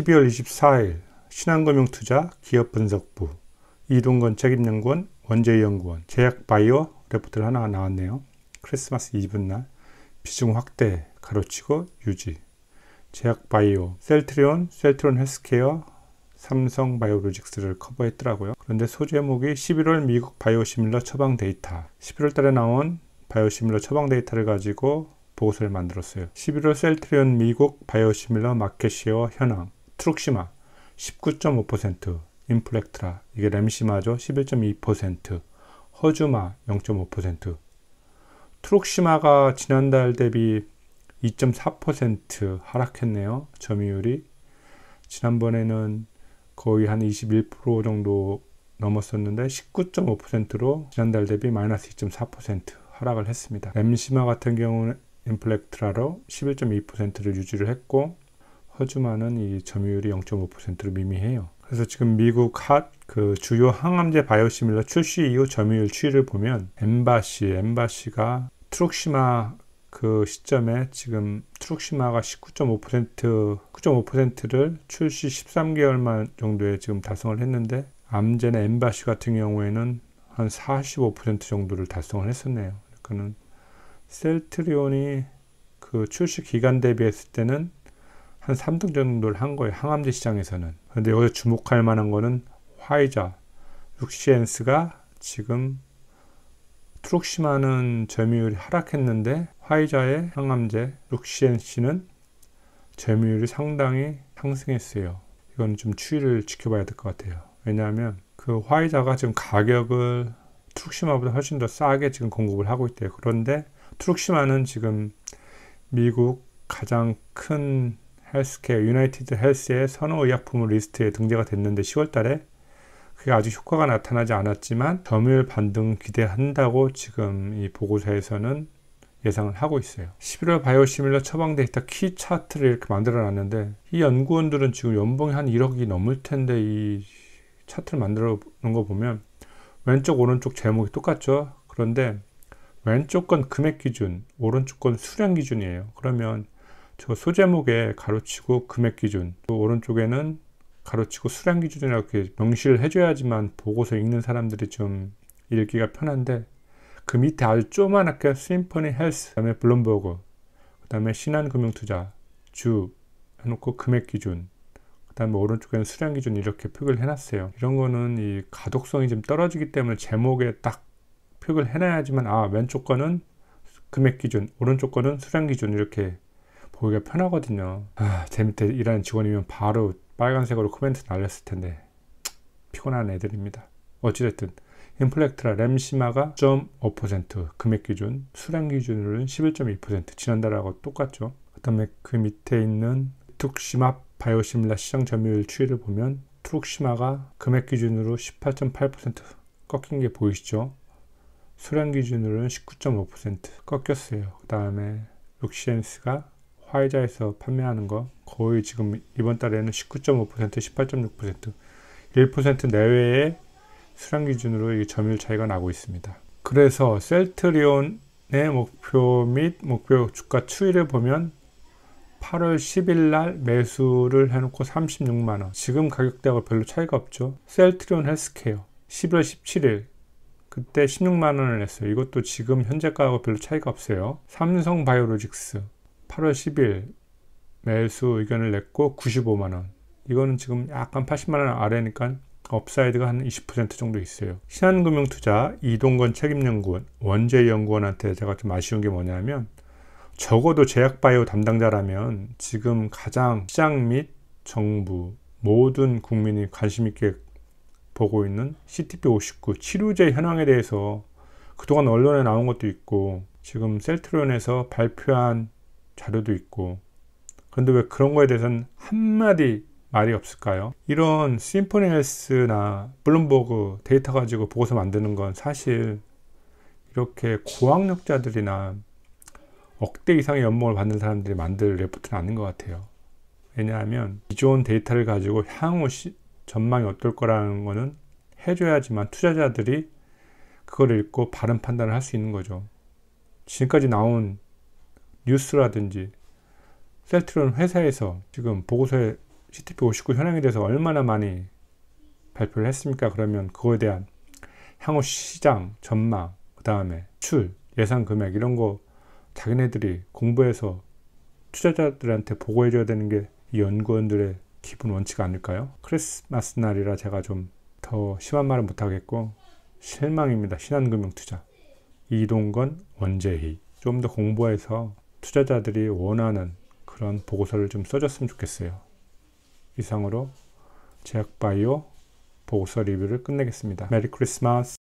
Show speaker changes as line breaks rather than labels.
12월 24일 신한금융투자 기업분석부 이동건 책임연구원 원재연구원 제약바이오 레포트 를 하나 나왔네요. 크리스마스 이브날 비중 확대 가로치고 유지 제약바이오 셀트리온 셀트리온 헬스케어 삼성바이오로직스를 커버했더라고요. 그런데 소제목이 11월 미국 바이오시밀러 처방 데이터 11월 달에 나온 바이오시밀러 처방 데이터를 가지고 보고서를 만들었어요. 11월 셀트리온 미국 바이오시밀러 마켓시어 현황 트룩시마 19.5%, 인플렉트라 이게 램시마죠 11.2%, 허주마 0.5%, 트룩시마가 지난달 대비 2.4% 하락했네요 점유율이 지난번에는 거의 한 21% 정도 넘었었는데 19.5%로 지난달 대비 마이너스 2.4% 하락을 했습니다. 램시마 같은 경우는 인플렉트라로 11.2%를 유지를 했고 허주만은 이 점유율이 0.5%로 미미해요. 그래서 지금 미국 핫 그 주요 항암제 바이오시밀러 출시 이후 점유율 추이를 보면 엠바시, 엠바시가 트룩시마 그 시점에 지금 트룩시마가 19.5% 9.5%를 출시 13개월만 정도에 지금 달성을 했는데 암제나 엠바시 같은 경우에는 한 45% 정도를 달성을 했었네요. 그는 셀트리온이 그 출시 기간 대비했을 때는 한 3등 정도를 한 거예요. 항암제 시장에서는. 그런데 여기서 주목할 만한 거는 화이자, 룩시엔스가 지금 트룩시마는 점유율이 하락했는데 화이자의 항암제 룩시엔스는 점유율이 상당히 상승했어요. 이건 좀 추이를 지켜봐야 될 것 같아요. 왜냐하면 그 화이자가 지금 가격을 트룩시마보다 훨씬 더 싸게 지금 공급을 하고 있대요. 그런데 트룩시마는 지금 미국 가장 큰 헬스케어 유나이티드 헬스의 선호의약품 리스트에 등재가 됐는데 10월 달에 그게 아직 효과가 나타나지 않았지만 점유율 반등 기대한다고 지금 이 보고서에서는 예상을 하고 있어요. 11월 바이오시밀러 처방 데이터 키 차트를 이렇게 만들어 놨는데 이 연구원들은 지금 연봉이 한 1억이 넘을 텐데 이 차트를 만들어 놓은 거 보면 왼쪽 오른쪽 제목이 똑같죠. 그런데 왼쪽 건 금액 기준, 오른쪽 건 수량 기준이에요. 그러면 저 소제목에 가로치고 금액 기준 또 오른쪽에는 가로치고 수량 기준이라고 이렇게 명시를 해줘야지만 보고서 읽는 사람들이 좀 읽기가 편한데 그 밑에 아주 조만하게 심포니 헬스, 그 다음에 블룸버그, 그 다음에 신한금융투자, 주 해놓고 금액 기준, 그 다음에 오른쪽에는 수량 기준 이렇게 표기를 해놨어요. 이런 거는 이 가독성이 좀 떨어지기 때문에 제목에 딱 표기를 해놔야지만 아 왼쪽 거는 금액 기준, 오른쪽 거는 수량 기준 이렇게 보기가 편하거든요 아, 제 밑에 일하는 직원이면 바로 빨간색으로 코멘트 날렸을 텐데 피곤한 애들입니다 어찌됐든 인플렉트라 램시마가 0.5% 금액 기준 수량 기준으로는 1 1 2 지난달하고 똑같죠 그다음에 그 밑에 있는 툭시마 바이오시밀라 시장 점유율 추이를 보면 트룩시마가 금액 기준으로 18.8% 꺾인 게 보이시죠? 수량 기준으로는 19.5% 꺾였어요. 그 다음에 룩시엔스가 화이자에서 판매하는 거 거의 지금 이번 달에는 19.5%, 18.6%, 1% 내외의 수량 기준으로 이 점유율 차이가 나고 있습니다. 그래서 셀트리온의 목표 및 목표 주가 추이를 보면 8월 10일 날 매수를 해놓고 36만원. 지금 가격대하고 별로 차이가 없죠. 셀트리온 헬스케어 11월 17일 그때 16만원을 냈어요. 이것도 지금 현재가하고 별로 차이가 없어요. 삼성 바이오로직스 8월 10일 매수 의견을 냈고 95만원 이거는 지금 약간 80만원 아래니까 업사이드가 한 20% 정도 있어요 신한금융투자 이동건 책임연구원 원재연구원한테 제가 좀 아쉬운 게 뭐냐면 적어도 제약바이오 담당자라면 지금 가장 시장 및 정부 모든 국민이 관심 있게 보고 있는 CTP59 치료제 현황에 대해서 그동안 언론에 나온 것도 있고 지금 셀트론에서 발표한 자료도 있고 그런데 왜 그런 거에 대해서는 한마디 말이 없을까요? 이런 심포니 헬스나 블룸버그 데이터 가지고 보고서 만드는 건 사실 이렇게 고학력자들이나 억대 이상의 연봉을 받는 사람들이 만들 레포트는 아닌 것 같아요. 왜냐하면 기존 데이터를 가지고 향후 시, 전망이 어떨 거라는 거는 해줘야지만 투자자들이 그걸 읽고 바른 판단을 할 수 있는 거죠. 지금까지 나온 뉴스라든지 셀트론 회사에서 지금 보고서에 CTP 59 현황에 대해서 얼마나 많이 발표를 했습니까? 그러면 그거에 대한 향후 시장 전망, 그 다음에 출, 예상 금액 이런 거 자기네들이 공부해서 투자자들한테 보고해 줘야 되는 게 이 연구원들의 기본 원칙 아닐까요? 크리스마스 날이라 제가 좀 더 심한 말을 못하겠고 실망입니다. 신한금융투자 이동건 원재희 좀 더 공부해서 투자자들이 원하는 그런 보고서를 좀 써줬으면 좋겠어요. 이상으로 제약바이오 보고서 리뷰를 끝내겠습니다. 메리 크리스마스!